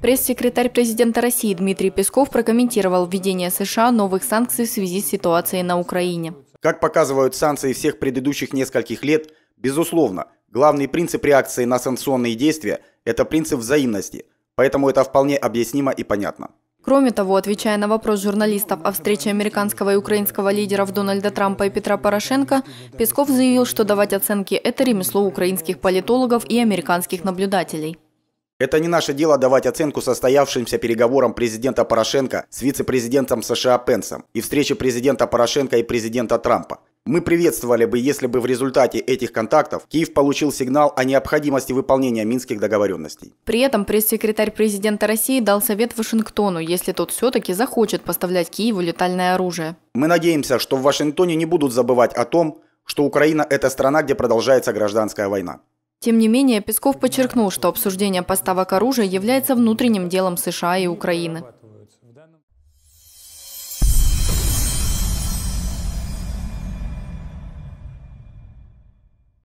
Пресс-секретарь президента России Дмитрий Песков прокомментировал введение США новых санкций в связи с ситуацией на Украине. Как показывают санкции всех предыдущих нескольких лет, безусловно, главный принцип реакции на санкционные действия – это принцип взаимности, поэтому это вполне объяснимо и понятно. Кроме того, отвечая на вопрос журналистов о встрече американского и украинского лидеров Дональда Трампа и Петра Порошенко, Песков заявил, что давать оценки – это ремесло украинских политологов и американских наблюдателей. Это не наше дело давать оценку состоявшимся переговорам президента Порошенко с вице-президентом США Пенсом и встрече президента Порошенко и президента Трампа. Мы приветствовали бы, если бы в результате этих контактов Киев получил сигнал о необходимости выполнения минских договоренностей. При этом пресс-секретарь президента России дал совет Вашингтону, если тот все-таки захочет поставлять Киеву летальное оружие. Мы надеемся, что в Вашингтоне не будут забывать о том, что Украина – это страна, где продолжается гражданская война. Тем не менее, Песков подчеркнул, что обсуждение поставок оружия является внутренним делом США и Украины.